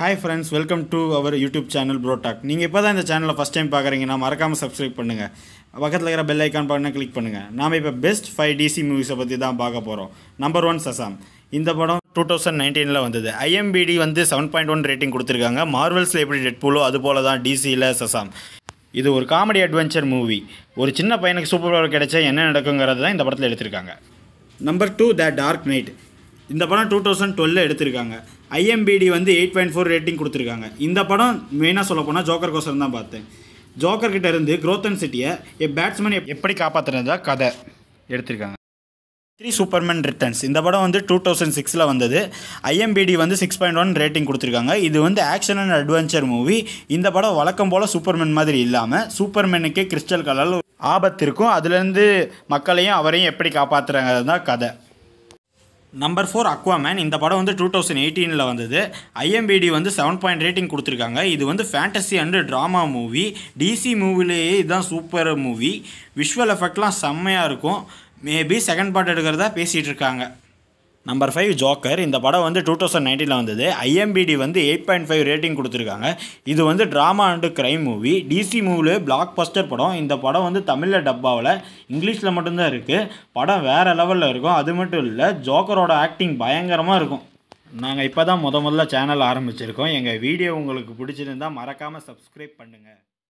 hi friends welcome to our YouTube channel ப்ரோடாக் நீங்கள் இப்போ தான் இந்த சேனலை ஃபஸ்ட் டைம் பார்க்குறீங்கன்னா மறக்காமல் சப்ஸ்கிரைப் பண்ணுங்கள் பக்கத்தில் இருக்கிற பெல் ஐக்கான் பண்ண கிளிக் பண்ணுங்கள் நாம் இப்போ பெஸ்ட் ஃபைவ் டிசி மூவிஸை பற்றி தான் பார்க்க போகிறோம் நம்பர் ஒன் சசாம் இந்த படம் டூ தௌசண்ட் நைன்டீனில் வந்தது ஐஎம்பிடி வந்து செவன் பாயிண்ட் ஒன் ரேட்டிங் கொடுத்துருக்காங்க மார்வல்ஸில் எப்படி டெட் போலோ அது போல தான் டிசியில் சசாம் இது ஒரு காமெடி அட்வென்ச்சர் மூவி ஒரு சின்ன பையனுக்கு சூப்பர் பவர் கிடைச்சா என்ன நடக்குங்கிறது தான் இந்த படத்தில் எடுத்திருக்காங்க number two the Dark Knight இந்த படம் டூ தௌசண்ட் டுவெல்ல எடுத்திருக்காங்க ஐஎம்பிடி வந்து எயிட் பாயிண்ட் ஃபோர் ரேட்டிங் கொடுத்துருக்காங்க இந்த படம் மெயினாக சொல்ல போனால் ஜோக்கர் கோசரம் தான் பார்த்தேன் ஜோக்கர் கிட்ட இருந்து குரோத்தன் சிட்டியை எ பேட்ஸ்மேன் எப்படி காப்பாற்றுறதா கதை எடுத்திருக்காங்க த்ரீ சூப்பர்மேன் ரிட்டர்ன்ஸ் இந்த படம் வந்து டூ தௌசண்ட் சிக்ஸில் வந்தது ஐஎம்பிடி வந்து சிக்ஸ் பாயிண்ட் ஒன் ரேட்டிங் கொடுத்துருக்காங்க இது வந்து ஆக்ஷன் அண்ட் அட்வென்ச்சர் மூவி இந்த படம் வழக்கம் போல் சூப்பர்மேன் மாதிரி இல்லாமல் சூப்பர்மேனுக்கு கிறிஸ்டல் கலர் ஆபத்து இருக்கும் அதுலேருந்து மக்களையும் அவரையும் எப்படி காப்பாற்றுறாங்க தான் கதை நம்பர் ஃபோர் அக்வாமேன் இந்த படம் வந்து டூ தௌசண்ட் எயிட்டீனில் வந்தது ஐஎம்பிடி வந்து செவன் பாயிண்ட் ரேட்டிங் கொடுத்துருக்காங்க இது வந்து fantasy and drama movie DC மூவிலேயே இதுதான் சூப்பர் மூவி விஷுவல் எஃபெக்ட்லாம் செம்மையாக இருக்கும் மேபி செகண்ட் பார்ட் எடுக்கிறதா பேசிகிட்டு இருக்காங்க நம்பர் ஃபைவ் ஜோக்கர் இந்த படம் வந்து டூ தௌசண்ட் நைன்டீனில் வந்தது ஐஎம்பிடி வந்து எயிட் பாயிண்ட் ஃபைவ் ரேட்டிங் கொடுத்துருக்காங்க இது வந்து drama and crime movie DC மூவிலே பிளாக் பஸ்டர் படம் இந்த படம் வந்து தமிழில் டப்பாவில் இங்கிலீஷில் மட்டும்தான் இருக்குது படம் வேறு லெவலில் இருக்கும் அது மட்டும் இல்லை ஜோக்கரோட ஆக்டிங் பயங்கரமாக இருக்கும் நாங்கள் இப்போ தான் முத முதல்ல சேனல் ஆரம்பிச்சிருக்கோம் எங்கள் வீடியோ உங்களுக்கு பிடிச்சிருந்தால் மறக்காமல் சப்ஸ்கிரைப் பண்ணுங்கள்